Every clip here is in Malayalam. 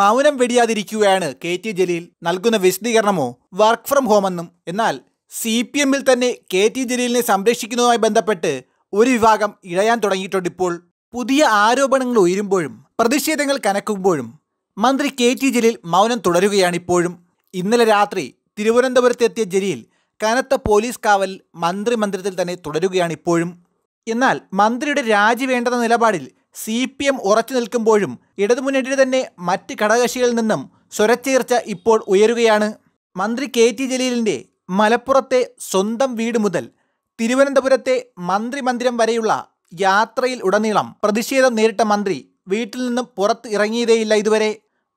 മൗനം വെടിയാതിരിക്കുകയാണ് കെ ടി ജലീൽ നൽകുന്ന വിശദീകരണമോ വർക്ക് ഫ്രം ഹോമെന്നും എന്നാൽ സി പി എമ്മിൽ തന്നെ കെ ടി ജലീലിനെ സംരക്ഷിക്കുന്നതുമായി ബന്ധപ്പെട്ട് ഒരു വിഭാഗം ഇഴയാൻ തുടങ്ങിയിട്ടുണ്ട് ഇപ്പോൾ പുതിയ ആരോപണങ്ങൾ ഉയരുമ്പോഴും പ്രതിഷേധങ്ങൾ കനക്കുമ്പോഴും മന്ത്രി കെ ടി ജലീൽ മൗനം തുടരുകയാണ് ഇപ്പോഴും ഇന്നലെ രാത്രി തിരുവനന്തപുരത്തെത്തിയ ജലീൽ കനത്ത പോലീസ് കാവൽ മന്ത്രി മന്ദിരത്തിൽ തന്നെ തുടരുകയാണ് ഇപ്പോഴും എന്നാൽ മന്ത്രിയുടെ രാജി വേണ്ടെന്ന നിലപാടിൽ സി പി എം ഉറച്ചു നിൽക്കുമ്പോഴും ഇടതുമുന്നണിയുടെ തന്നെ മറ്റ് ഘടകകക്ഷികളിൽ നിന്നും സ്വരച്ചേർച്ച ഇപ്പോൾ ഉയരുകയാണ് മന്ത്രി കെ ടി ജലീലിൻ്റെ മലപ്പുറത്തെ സ്വന്തം വീട് മുതൽ തിരുവനന്തപുരത്തെ മന്ത്രിമന്ദിരം വരെയുള്ള യാത്രയിൽ ഉടനീളം പ്രതിഷേധം നേരിട്ട മന്ത്രി വീട്ടിൽ നിന്നും പുറത്ത് ഇറങ്ങിയതേയില്ല ഇതുവരെ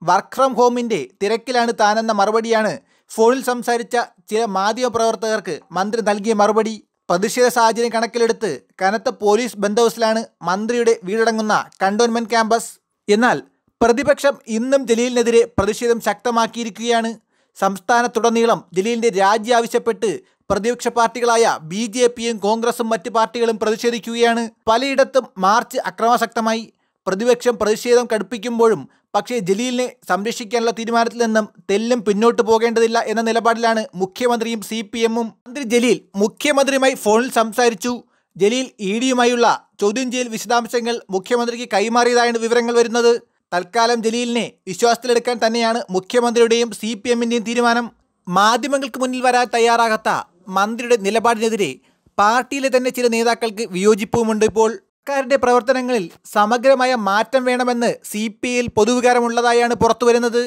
വർക്ക് ഫ്രം ഹോമിൻ്റെ തിരക്കിലാണ് താനെന്ന മറുപടിയാണ് ഫോണിൽ സംസാരിച്ച ചില മാധ്യമപ്രവർത്തകർക്ക് മന്ത്രി നൽകിയ മറുപടി പ്രതിഷേധ സാഹചര്യം കണക്കിലെടുത്ത് കനത്ത പോലീസ് ബന്ദോബസ്തിലാണ് മന്ത്രിയുടെ വീടടങ്ങുന്ന കണ്ടോൺമെന്റ് ക്യാമ്പസ് എന്നാൽ പ്രതിപക്ഷം ഇന്നും ജലീലിനെതിരെ പ്രതിഷേധം ശക്തമാക്കിയിരിക്കുകയാണ് സംസ്ഥാനത്തുടനീളം ജലീലിൻ്റെ രാജി ആവശ്യപ്പെട്ട് പ്രതിപക്ഷ പാർട്ടികളായ ബി ജെ പിയും കോൺഗ്രസും മറ്റ് പാർട്ടികളും പ്രതിഷേധിക്കുകയാണ് പലയിടത്തും മാർച്ച് അക്രമാസക്തമായി പ്രതിപക്ഷം പ്രതിഷേധം കടുപ്പിക്കുമ്പോഴും പക്ഷേ ജലീലിനെ സംരക്ഷിക്കാനുള്ള തീരുമാനത്തിൽ നിന്നും തെല്ലും പിന്നോട്ട് പോകേണ്ടതില്ല എന്ന നിലപാടിലാണ് മുഖ്യമന്ത്രിയും സി പി എമ്മും മന്ത്രി ജലീൽ മുഖ്യമന്ത്രിയുമായി ഫോണിൽ സംസാരിച്ചു ജലീൽ ഇ ഡിയുമായുള്ള ചോദ്യം ചെയ്യൽ വിശദാംശങ്ങൾ മുഖ്യമന്ത്രിക്ക് കൈമാറിയതായാണ് വിവരങ്ങൾ വരുന്നത് തൽക്കാലം ജലീലിനെ വിശ്വാസത്തിലെടുക്കാൻ തന്നെയാണ് മുഖ്യമന്ത്രിയുടെയും സി പി എമ്മിൻ്റെയും തീരുമാനം മാധ്യമങ്ങൾക്ക് മുന്നിൽ വരാൻ തയ്യാറാകാത്ത മന്ത്രിയുടെ നിലപാടിനെതിരെ പാർട്ടിയിലെ തന്നെ ചില നേതാക്കൾക്ക് വിയോജിപ്പുമുണ്ട് ഇപ്പോൾ സർക്കാരിന്റെ പ്രവർത്തനങ്ങളിൽ സമഗ്രമായ മാറ്റം വേണമെന്ന് സി പി ഐയിൽ പൊതുവികാരമുള്ളതായാണ് പുറത്തുവരുന്നത്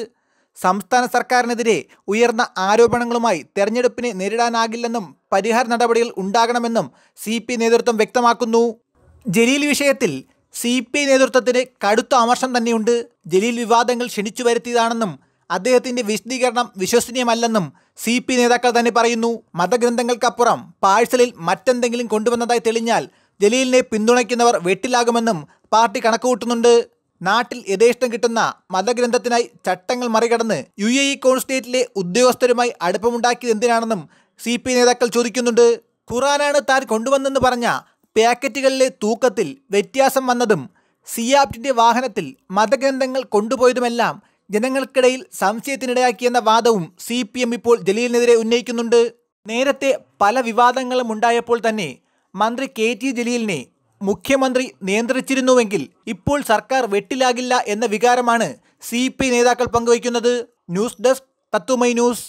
സംസ്ഥാന സർക്കാരിനെതിരെ ഉയർന്ന ആരോപണങ്ങളുമായി തെരഞ്ഞെടുപ്പിനെ നേരിടാനാകില്ലെന്നും പരിഹാര നടപടികൾ ഉണ്ടാകണമെന്നും സി പി നേതൃത്വം വ്യക്തമാക്കുന്നു ജലീൽ വിഷയത്തിൽ സി പി ഐ നേതൃത്വത്തിന് കടുത്ത അമർഷം തന്നെയുണ്ട് ജലീൽ വിവാദങ്ങൾ ക്ഷണിച്ചു വരുത്തിയതാണെന്നും അദ്ദേഹത്തിന്റെ വിശദീകരണം വിശ്വസനീയമല്ലെന്നും സി പി നേതാക്കൾ തന്നെ പറയുന്നു മതഗ്രന്ഥങ്ങൾക്കപ്പുറം പാഴ്സലിൽ മറ്റെന്തെങ്കിലും കൊണ്ടുവന്നതായി തെളിഞ്ഞാൽ ജലീലിനെ പിന്തുണയ്ക്കുന്നവർ വെട്ടിലാകുമെന്നും പാർട്ടി കണക്കുകൂട്ടുന്നുണ്ട് നാട്ടിൽ യഥേഷ്ടം കിട്ടുന്ന മതഗ്രന്ഥത്തിനായി ചട്ടങ്ങൾ മറികടന്ന് യു എ ഇ കോൺസ്റ്റേറ്റിലെ ഉദ്യോഗസ്ഥരുമായി അടുപ്പമുണ്ടാക്കിയത് എന്തിനാണെന്നും സി പി നേതാക്കൾ ചോദിക്കുന്നുണ്ട് ഖുറാനാണ് താൻ കൊണ്ടുവന്നെന്ന് പറഞ്ഞ പാക്കറ്റുകളിലെ തൂക്കത്തിൽ വ്യത്യാസം വന്നതും സിയാപ്റ്റിൻ്റെ വാഹനത്തിൽ മതഗ്രന്ഥങ്ങൾ കൊണ്ടുപോയതുമെല്ലാം ജനങ്ങൾക്കിടയിൽ സംശയത്തിനിടയാക്കിയെന്ന വാദവും സി ഇപ്പോൾ ജലീലിനെതിരെ ഉന്നയിക്കുന്നുണ്ട് നേരത്തെ പല വിവാദങ്ങളും ഉണ്ടായപ്പോൾ തന്നെ മന്ത്രി കെ ടി ജലീലിനെ മുഖ്യമന്ത്രി നിയന്ത്രിച്ചിരുന്നുവെങ്കിൽ ഇപ്പോൾ സർക്കാർ വെട്ടിലാകില്ല എന്ന വികാരമാണ് സി നേതാക്കൾ പങ്കുവയ്ക്കുന്നത് ന്യൂസ് ഡെസ്ക് തത്തുമൈ ന്യൂസ്